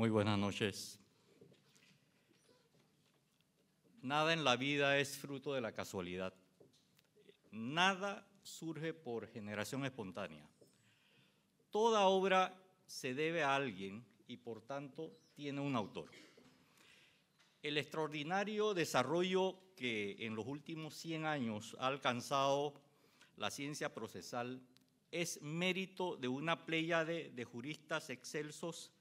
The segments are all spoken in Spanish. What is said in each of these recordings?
Muy buenas noches. Nada en la vida es fruto de la casualidad. Nada surge por generación espontánea. Toda obra se debe a alguien y por tanto tiene un autor. El extraordinario desarrollo que en los últimos 100 años ha alcanzado la ciencia procesal es mérito de una pléyade de juristas excelsos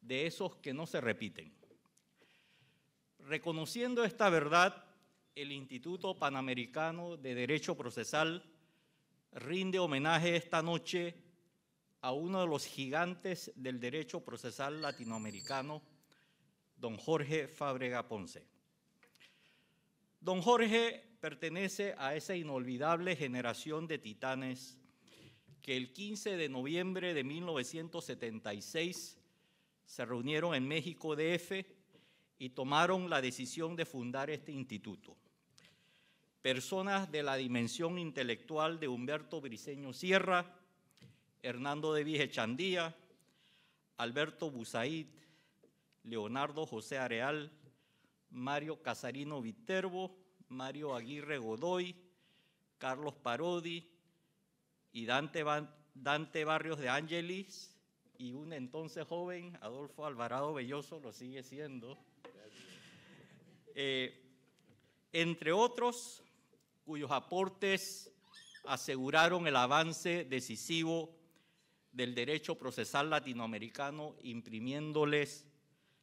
de esos que no se repiten. Reconociendo esta verdad, el Instituto Panamericano de Derecho Procesal rinde homenaje esta noche a uno de los gigantes del derecho procesal latinoamericano, don Jorge Fábrega Ponce. Don Jorge pertenece a esa inolvidable generación de titanes que el 15 de noviembre de 1976 se reunieron en México DF y tomaron la decisión de fundar este instituto. Personas de la dimensión intelectual de Humberto Briceño Sierra, Hernando de Chandía, Alberto Busaid, Leonardo José Areal, Mario Casarino Viterbo, Mario Aguirre Godoy, Carlos Parodi y Dante, Dante Barrios de Ángelis, y un entonces joven Adolfo Alvarado Belloso lo sigue siendo, eh, entre otros cuyos aportes aseguraron el avance decisivo del derecho procesal latinoamericano, imprimiéndoles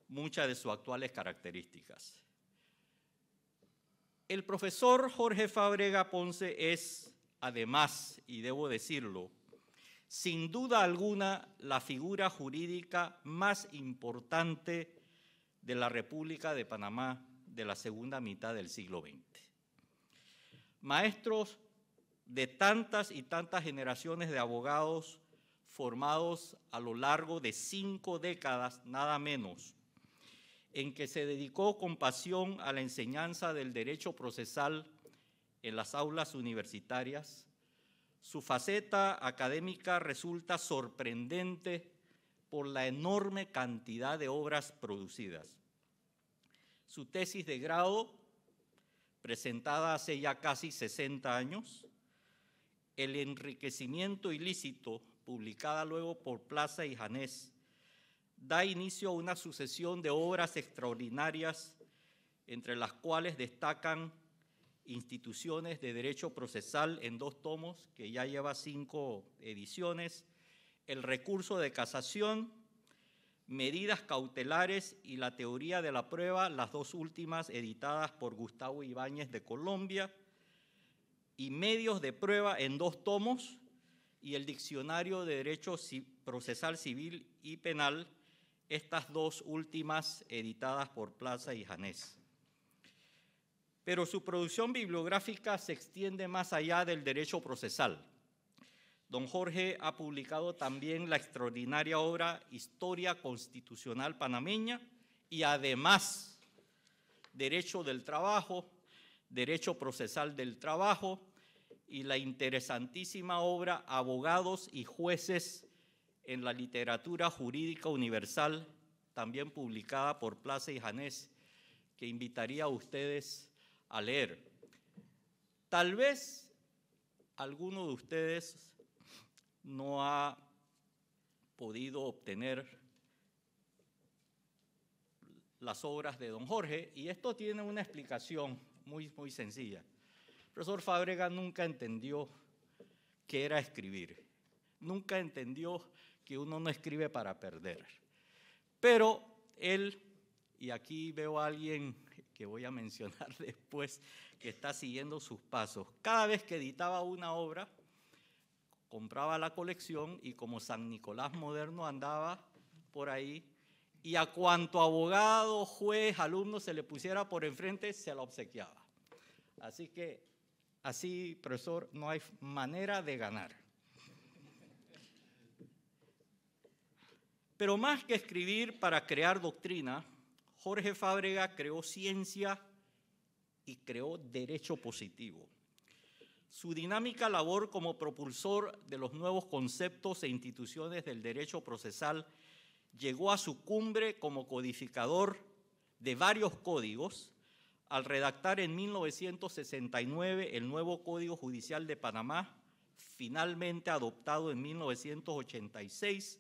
muchas de sus actuales características. El profesor Jorge Fabrega Ponce es, además, y debo decirlo, sin duda alguna la figura jurídica más importante de la República de Panamá de la segunda mitad del siglo XX. Maestros de tantas y tantas generaciones de abogados formados a lo largo de cinco décadas, nada menos, en que se dedicó con pasión a la enseñanza del derecho procesal en las aulas universitarias, su faceta académica resulta sorprendente por la enorme cantidad de obras producidas. Su tesis de grado, presentada hace ya casi 60 años, El enriquecimiento ilícito, publicada luego por Plaza y Janés, da inicio a una sucesión de obras extraordinarias, entre las cuales destacan Instituciones de Derecho Procesal en dos tomos, que ya lleva cinco ediciones, el recurso de casación, medidas cautelares y la teoría de la prueba, las dos últimas editadas por Gustavo Ibáñez de Colombia, y medios de prueba en dos tomos, y el diccionario de Derecho Procesal Civil y Penal, estas dos últimas editadas por Plaza y Janés pero su producción bibliográfica se extiende más allá del derecho procesal. Don Jorge ha publicado también la extraordinaria obra Historia Constitucional Panameña y además Derecho del Trabajo, Derecho Procesal del Trabajo y la interesantísima obra Abogados y Jueces en la Literatura Jurídica Universal, también publicada por Plaza y Janés, que invitaría a ustedes a leer. Tal vez alguno de ustedes no ha podido obtener las obras de don Jorge y esto tiene una explicación muy, muy sencilla. El profesor Fábrega nunca entendió qué era escribir, nunca entendió que uno no escribe para perder. Pero él, y aquí veo a alguien que voy a mencionar después, que está siguiendo sus pasos. Cada vez que editaba una obra, compraba la colección y como San Nicolás moderno andaba por ahí, y a cuanto abogado, juez, alumno se le pusiera por enfrente, se la obsequiaba. Así que, así, profesor, no hay manera de ganar. Pero más que escribir para crear doctrina, Jorge Fábrega creó ciencia y creó derecho positivo. Su dinámica labor como propulsor de los nuevos conceptos e instituciones del derecho procesal llegó a su cumbre como codificador de varios códigos al redactar en 1969 el nuevo Código Judicial de Panamá, finalmente adoptado en 1986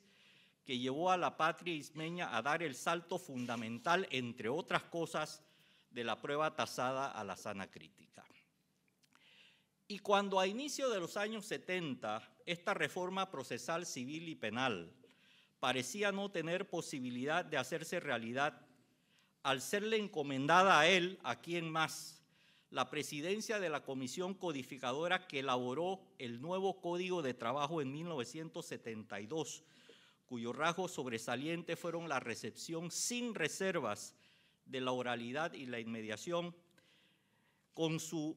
que llevó a la patria ismeña a dar el salto fundamental, entre otras cosas, de la prueba tasada a la sana crítica. Y cuando a inicio de los años 70 esta reforma procesal civil y penal parecía no tener posibilidad de hacerse realidad, al serle encomendada a él, a quien más, la presidencia de la comisión codificadora que elaboró el nuevo Código de Trabajo en 1972, cuyos rasgos sobresalientes fueron la recepción sin reservas de la oralidad y la inmediación, con su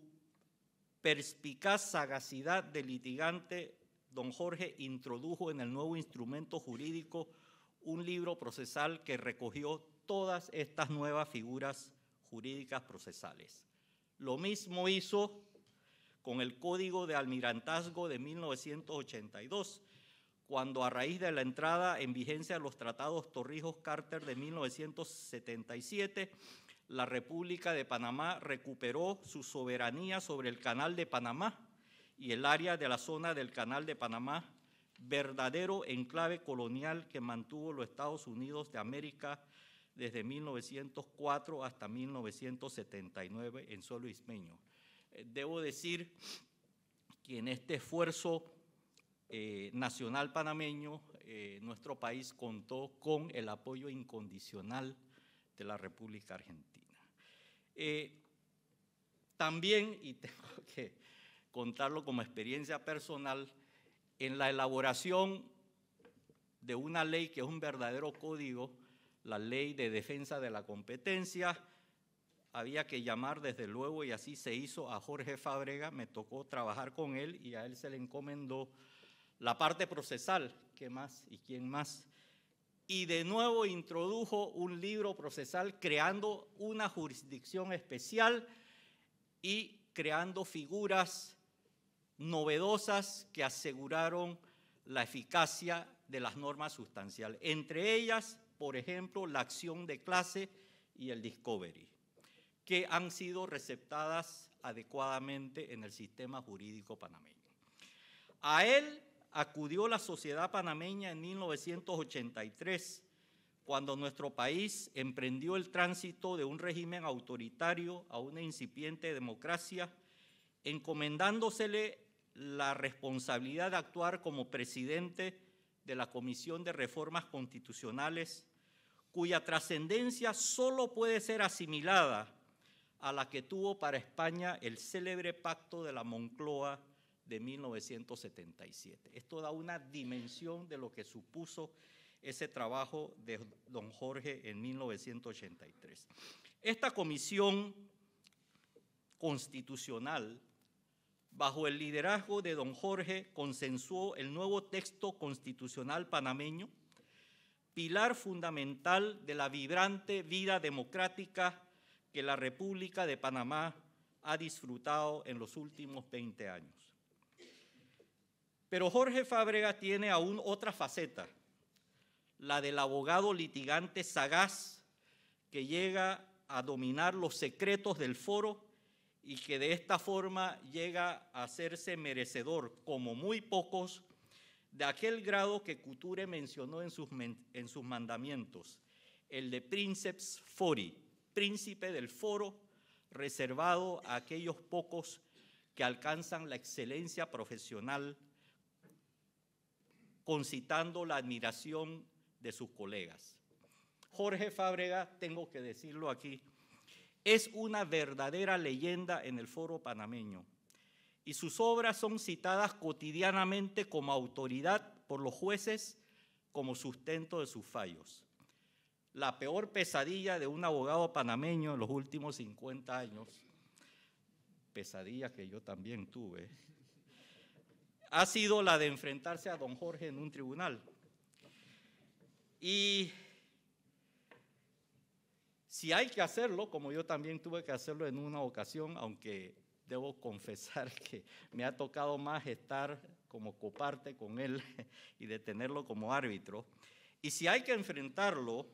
perspicaz sagacidad de litigante, don Jorge introdujo en el nuevo instrumento jurídico un libro procesal que recogió todas estas nuevas figuras jurídicas procesales. Lo mismo hizo con el Código de Almirantazgo de 1982, cuando a raíz de la entrada en vigencia de los tratados Torrijos-Carter de 1977, la República de Panamá recuperó su soberanía sobre el Canal de Panamá y el área de la zona del Canal de Panamá, verdadero enclave colonial que mantuvo los Estados Unidos de América desde 1904 hasta 1979 en suelo ismeño. Eh, debo decir que en este esfuerzo eh, nacional panameño, eh, nuestro país contó con el apoyo incondicional de la República Argentina. Eh, también, y tengo que contarlo como experiencia personal, en la elaboración de una ley que es un verdadero código, la ley de defensa de la competencia, había que llamar desde luego, y así se hizo, a Jorge Fábrega, me tocó trabajar con él y a él se le encomendó la parte procesal, ¿qué más y quién más? Y de nuevo introdujo un libro procesal creando una jurisdicción especial y creando figuras novedosas que aseguraron la eficacia de las normas sustanciales. Entre ellas, por ejemplo, la acción de clase y el discovery, que han sido receptadas adecuadamente en el sistema jurídico panameño. A él acudió la sociedad panameña en 1983, cuando nuestro país emprendió el tránsito de un régimen autoritario a una incipiente democracia, encomendándosele la responsabilidad de actuar como presidente de la Comisión de Reformas Constitucionales, cuya trascendencia solo puede ser asimilada a la que tuvo para España el célebre pacto de la Moncloa de 1977. Esto da una dimensión de lo que supuso ese trabajo de don Jorge en 1983. Esta comisión constitucional, bajo el liderazgo de don Jorge, consensuó el nuevo texto constitucional panameño, pilar fundamental de la vibrante vida democrática que la República de Panamá ha disfrutado en los últimos 20 años. Pero Jorge Fábrega tiene aún otra faceta, la del abogado litigante sagaz que llega a dominar los secretos del foro y que de esta forma llega a hacerse merecedor, como muy pocos, de aquel grado que Couture mencionó en sus, en sus mandamientos, el de princeps fori, príncipe del foro, reservado a aquellos pocos que alcanzan la excelencia profesional concitando la admiración de sus colegas. Jorge Fábrega, tengo que decirlo aquí, es una verdadera leyenda en el foro panameño y sus obras son citadas cotidianamente como autoridad por los jueces como sustento de sus fallos. La peor pesadilla de un abogado panameño en los últimos 50 años, pesadilla que yo también tuve, ha sido la de enfrentarse a don Jorge en un tribunal. Y si hay que hacerlo, como yo también tuve que hacerlo en una ocasión, aunque debo confesar que me ha tocado más estar como coparte con él y detenerlo como árbitro, y si hay que enfrentarlo,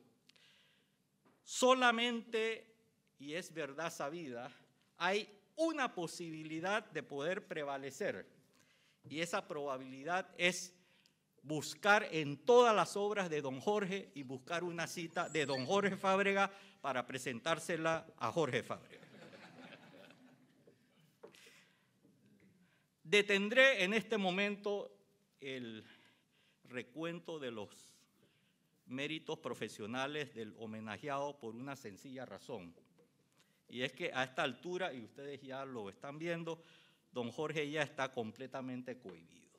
solamente, y es verdad sabida, hay una posibilidad de poder prevalecer y esa probabilidad es buscar en todas las obras de don Jorge y buscar una cita de don Jorge Fábrega para presentársela a Jorge Fábrega. Detendré en este momento el recuento de los méritos profesionales del homenajeado por una sencilla razón. Y es que a esta altura, y ustedes ya lo están viendo, don Jorge ya está completamente cohibido.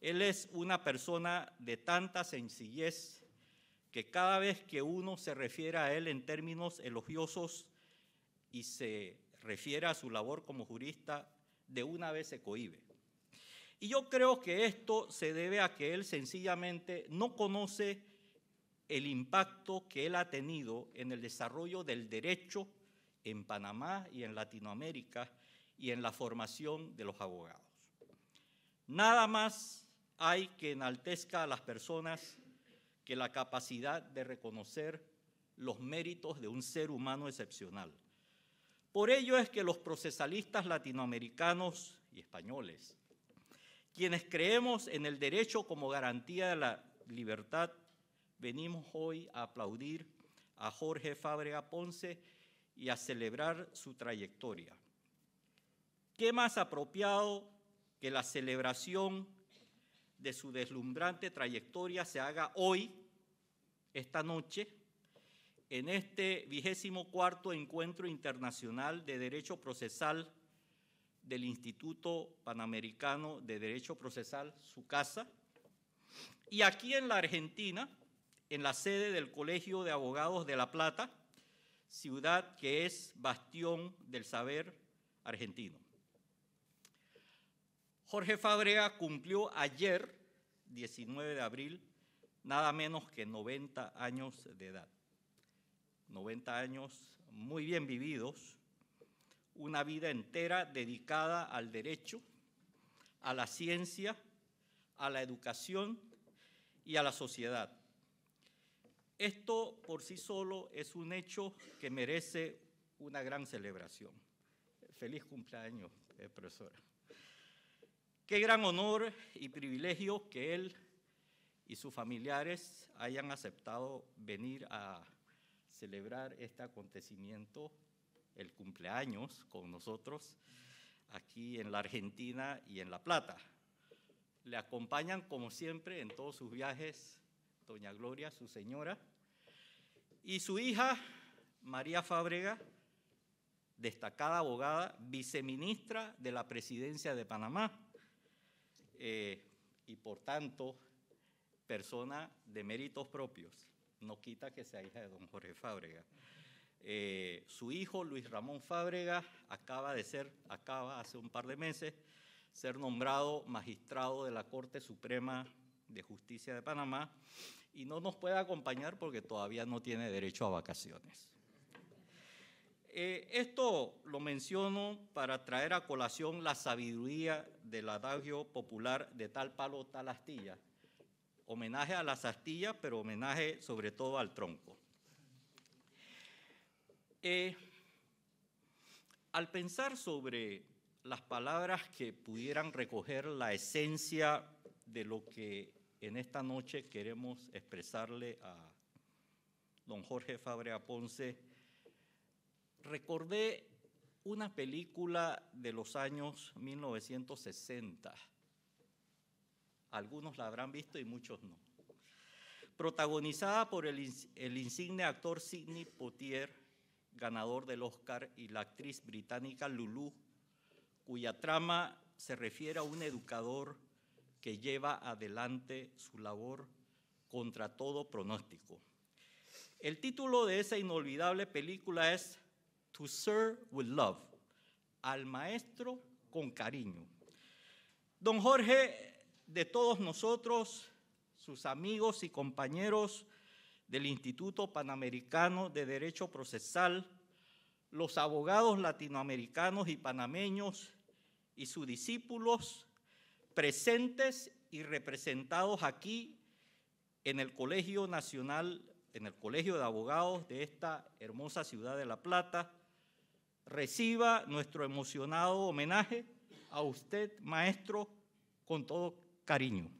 Él es una persona de tanta sencillez que cada vez que uno se refiere a él en términos elogiosos y se refiere a su labor como jurista, de una vez se cohibe. Y yo creo que esto se debe a que él sencillamente no conoce el impacto que él ha tenido en el desarrollo del derecho en Panamá y en Latinoamérica y en la formación de los abogados. Nada más hay que enaltezca a las personas que la capacidad de reconocer los méritos de un ser humano excepcional. Por ello es que los procesalistas latinoamericanos y españoles, quienes creemos en el derecho como garantía de la libertad, venimos hoy a aplaudir a Jorge Fábrega Ponce y a celebrar su trayectoria. ¿Qué más apropiado que la celebración de su deslumbrante trayectoria se haga hoy, esta noche, en este vigésimo cuarto encuentro internacional de Derecho Procesal del Instituto Panamericano de Derecho Procesal, su casa, y aquí en la Argentina, en la sede del Colegio de Abogados de La Plata, ciudad que es bastión del saber argentino. Jorge Fabrea cumplió ayer, 19 de abril, nada menos que 90 años de edad. 90 años muy bien vividos, una vida entera dedicada al derecho, a la ciencia, a la educación y a la sociedad. Esto por sí solo es un hecho que merece una gran celebración. Feliz cumpleaños, eh, profesora. Qué gran honor y privilegio que él y sus familiares hayan aceptado venir a celebrar este acontecimiento, el cumpleaños, con nosotros aquí en la Argentina y en La Plata. Le acompañan, como siempre, en todos sus viajes, doña Gloria, su señora, y su hija, María Fábrega, destacada abogada, viceministra de la Presidencia de Panamá eh, y por tanto persona de méritos propios. No quita que sea hija de don Jorge Fábrega. Eh, su hijo Luis Ramón Fábrega acaba de ser, acaba hace un par de meses, ser nombrado magistrado de la Corte Suprema de Justicia de Panamá y no nos puede acompañar porque todavía no tiene derecho a vacaciones. Eh, esto lo menciono para traer a colación la sabiduría del adagio popular de tal palo, tal astilla. Homenaje a las astillas, pero homenaje sobre todo al tronco. Eh, al pensar sobre las palabras que pudieran recoger la esencia de lo que en esta noche queremos expresarle a don Jorge Fabrea Ponce, recordé una película de los años 1960. Algunos la habrán visto y muchos no. Protagonizada por el, insigne actor Sidney Poitier, ganador del Oscar, y la actriz británica Lulu, cuya trama se refiere a un educador que lleva adelante su labor contra todo pronóstico. El título de esa inolvidable película es to serve with love, al maestro con cariño. Don Jorge, de todos nosotros, sus amigos y compañeros del Instituto Panamericano de Derecho Procesal, los abogados latinoamericanos y panameños y sus discípulos presentes y representados aquí en el Colegio Nacional, en el Colegio de Abogados de esta hermosa ciudad de La Plata, reciba nuestro emocionado homenaje a usted, maestro, con todo cariño.